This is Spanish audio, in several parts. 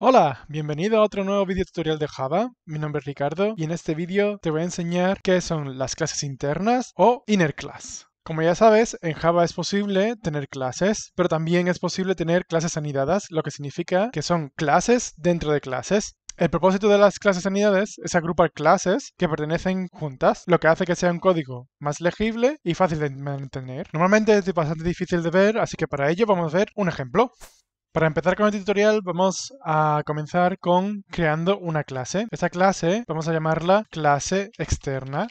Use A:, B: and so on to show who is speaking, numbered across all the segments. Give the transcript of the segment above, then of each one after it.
A: Hola, bienvenido a otro nuevo video tutorial de Java. Mi nombre es Ricardo y en este vídeo te voy a enseñar qué son las clases internas o inner class. Como ya sabes, en Java es posible tener clases, pero también es posible tener clases anidadas, lo que significa que son clases dentro de clases. El propósito de las clases anidadas es agrupar clases que pertenecen juntas, lo que hace que sea un código más legible y fácil de mantener. Normalmente es bastante difícil de ver, así que para ello vamos a ver un ejemplo. Para empezar con el tutorial vamos a comenzar con creando una clase. Esta clase vamos a llamarla clase externa.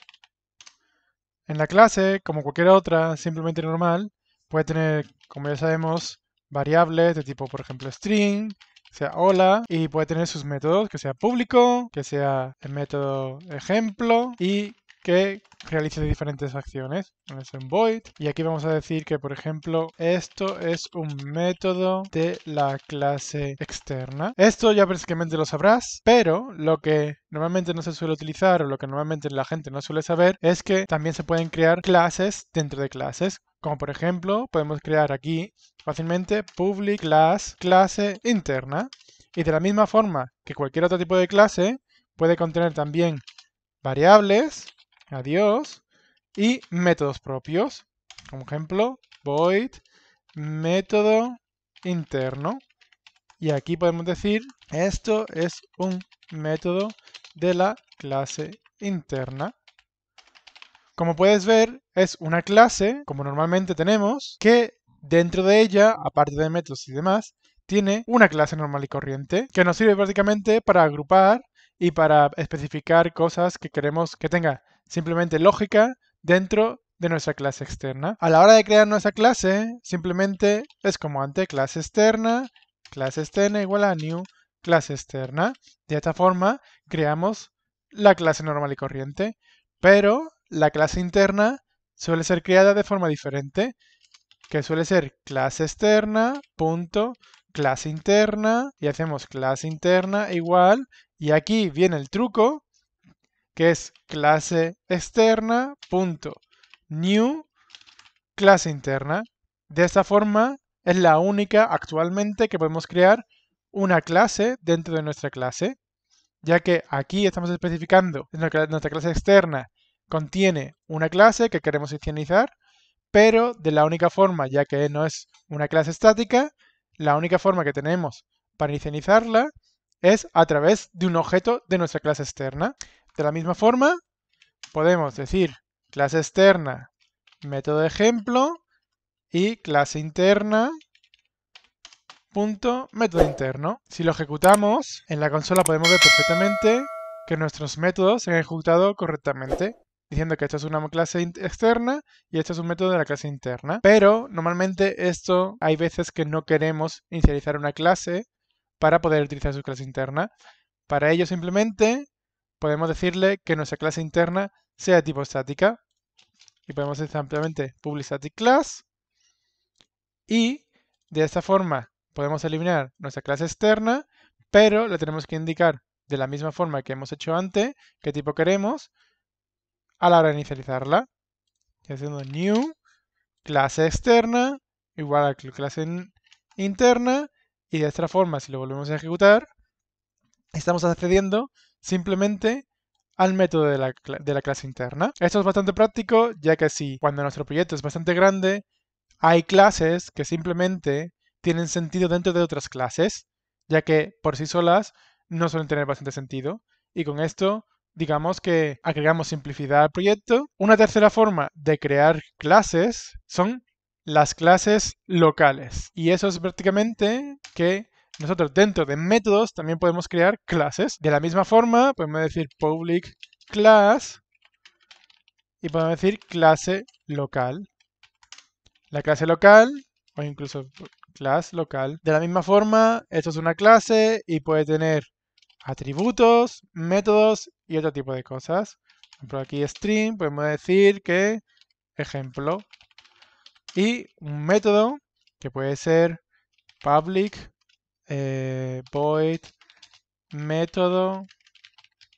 A: En la clase, como cualquier otra, simplemente normal, puede tener, como ya sabemos, variables de tipo, por ejemplo, string, sea hola, y puede tener sus métodos, que sea público, que sea el método ejemplo, y que realice diferentes acciones. en void. Y aquí vamos a decir que, por ejemplo, esto es un método de la clase externa. Esto ya básicamente lo sabrás, pero lo que normalmente no se suele utilizar o lo que normalmente la gente no suele saber es que también se pueden crear clases dentro de clases. Como por ejemplo, podemos crear aquí fácilmente public class clase interna. Y de la misma forma que cualquier otro tipo de clase, puede contener también variables adiós, y métodos propios, como ejemplo, void método interno. Y aquí podemos decir, esto es un método de la clase interna. Como puedes ver, es una clase, como normalmente tenemos, que dentro de ella, aparte de métodos y demás, tiene una clase normal y corriente, que nos sirve prácticamente para agrupar y para especificar cosas que queremos que tenga simplemente lógica dentro de nuestra clase externa. A la hora de crear nuestra clase, simplemente es como antes, clase externa, clase externa igual a new, clase externa. De esta forma, creamos la clase normal y corriente, pero la clase interna suele ser creada de forma diferente, que suele ser clase externa, punto, clase interna, y hacemos clase interna igual, y aquí viene el truco, que es clase externa punto new clase interna. De esta forma es la única actualmente que podemos crear una clase dentro de nuestra clase, ya que aquí estamos especificando que nuestra clase externa contiene una clase que queremos inicializar, pero de la única forma, ya que no es una clase estática, la única forma que tenemos para inicializarla es a través de un objeto de nuestra clase externa. De la misma forma, podemos decir clase externa, método de ejemplo y clase interna, punto, método interno. Si lo ejecutamos, en la consola podemos ver perfectamente que nuestros métodos se han ejecutado correctamente, diciendo que esto es una clase externa y esto es un método de la clase interna. Pero normalmente esto hay veces que no queremos inicializar una clase para poder utilizar su clase interna. Para ello simplemente podemos decirle que nuestra clase interna sea de tipo estática. Y podemos decir ampliamente public static class. Y de esta forma podemos eliminar nuestra clase externa, pero le tenemos que indicar de la misma forma que hemos hecho antes qué tipo queremos a la hora de inicializarla. haciendo new clase externa igual a clase interna y de esta forma si lo volvemos a ejecutar estamos accediendo simplemente al método de la, clase interna. Esto es bastante práctico, ya que si cuando nuestro proyecto es bastante grande, hay clases que simplemente tienen sentido dentro de otras clases, ya que por sí solas no suelen tener bastante sentido. Y con esto, digamos que agregamos simplicidad al proyecto. Una tercera forma de crear clases son las clases locales. Y eso es prácticamente que nosotros dentro de métodos también podemos crear clases. De la misma forma, podemos decir public class y podemos decir clase local. La clase local o incluso class local. De la misma forma, esto es una clase y puede tener atributos, métodos y otro tipo de cosas. Por ejemplo, aquí string, podemos decir que ejemplo. Y un método que puede ser public eh, void método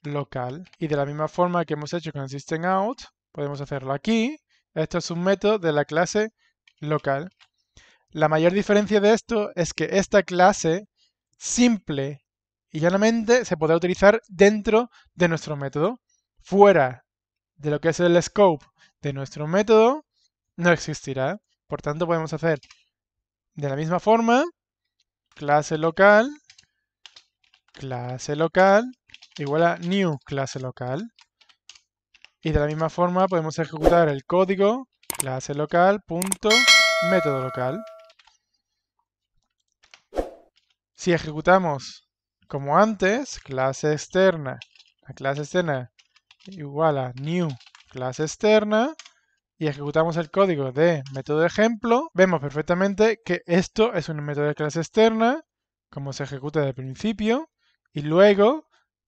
A: local. Y de la misma forma que hemos hecho con System.out podemos hacerlo aquí. Esto es un método de la clase local. La mayor diferencia de esto es que esta clase simple y llanamente se podrá utilizar dentro de nuestro método. Fuera de lo que es el scope de nuestro método, no existirá. Por tanto, podemos hacer de la misma forma clase local, clase local, igual a new clase local. Y de la misma forma podemos ejecutar el código clase local local. Si ejecutamos como antes, clase externa, la clase externa igual a new clase externa, y ejecutamos el código de método de ejemplo, vemos perfectamente que esto es un método de clase externa, como se ejecuta desde el principio, y luego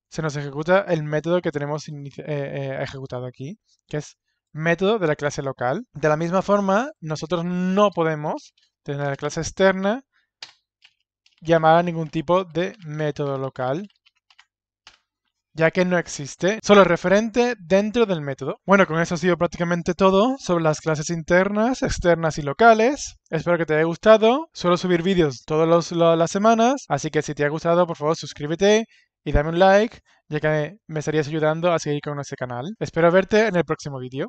A: se nos ejecuta el método que tenemos eh, eh, ejecutado aquí, que es método de la clase local. De la misma forma, nosotros no podemos, tener la clase externa, llamar a ningún tipo de método local, ya que no existe, solo referente dentro del método. Bueno, con eso ha sido prácticamente todo sobre las clases internas, externas y locales. Espero que te haya gustado. Suelo subir vídeos todas las semanas, así que si te ha gustado, por favor suscríbete y dame un like, ya que me estarías ayudando a seguir con este canal. Espero verte en el próximo vídeo.